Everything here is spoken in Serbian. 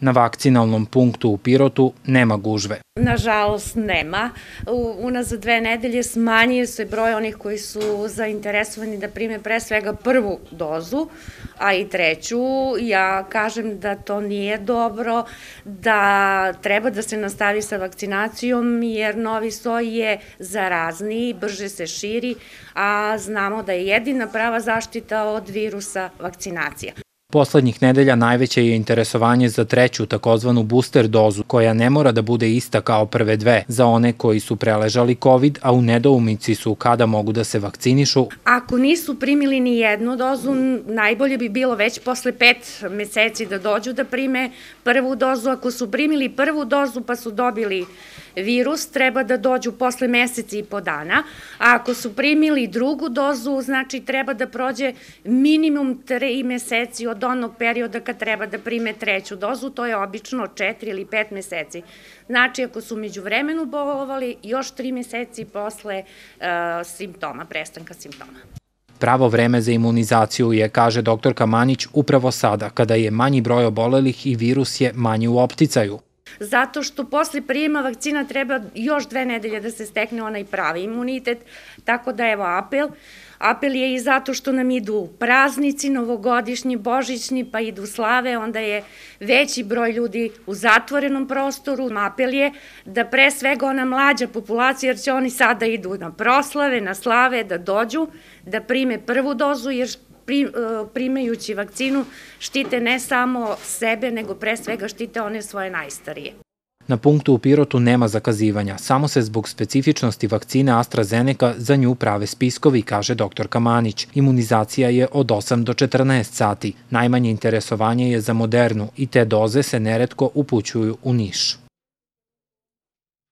Na vakcinalnom punktu u Pirotu nema gužve. Nažalost nema. Unazad dve nedelje smanjio se broj onih koji su zainteresovani da prime pre svega prvu dozu, a i treću. Ja kažem da to nije dobro, da treba da se nastavi sa vakcinacijom jer novi soj je zarazniji, brže se širi, a znamo da je jedina prava zaštita od virusa vakcinacija. Poslednjih nedelja najveće je interesovanje za treću takozvanu booster dozu, koja ne mora da bude ista kao prve dve za one koji su preležali COVID, a u nedoumici su kada mogu da se vakcinišu. Ako nisu primili ni jednu dozu, najbolje bi bilo već posle pet meseci da dođu da prime prvu dozu. Ako su primili prvu dozu pa su dobili virus, treba da dođu posle meseci i po dana. A ako su primili drugu dozu, znači treba da prođe minimum tre meseci od od onog perioda kad treba da prime treću dozu, to je obično 4 ili 5 meseci. Znači, ako su među vremenu bolovali, još 3 meseci posle e, simptoma, prestanka simptoma. Pravo vreme za imunizaciju je, kaže doktorka Manić, upravo sada, kada je manji broj obolelih i virus je manji u opticaju zato što posle prijema vakcina treba još dve nedelje da se stekne onaj pravi imunitet, tako da evo apel. Apel je i zato što nam idu praznici, novogodišnji, božićni, pa idu slave, onda je veći broj ljudi u zatvorenom prostoru. Apel je da pre svega ona mlađa populacija, jer će oni sada idu na proslave, na slave, da dođu, da prime prvu dozu, jer E, primajući vakcinu štite ne samo sebe, nego pre svega štite one svoje najstarije. Na punktu u Pirotu nema zakazivanja, samo se zbog specifičnosti vakcine AstraZeneca za nju prave spiskovi, kaže dr. Kamanić. Imunizacija je od 8 do 14 sati. Najmanje interesovanje je za modernu i te doze se neretko upućuju u Niš.